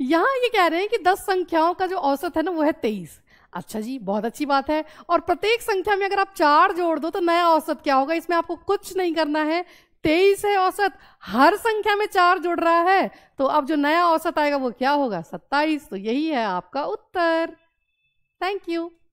यहाँ ये कह रहे हैं कि दस संख्याओं का जो औसत है ना वो है तेईस अच्छा जी बहुत अच्छी बात है और प्रत्येक संख्या में अगर आप चार जोड़ दो तो नया औसत क्या होगा इसमें आपको कुछ नहीं करना है तेईस है औसत हर संख्या में चार जुड़ रहा है तो अब जो नया औसत आएगा वो क्या होगा सत्ताईस तो यही है आपका उत्तर थैंक यू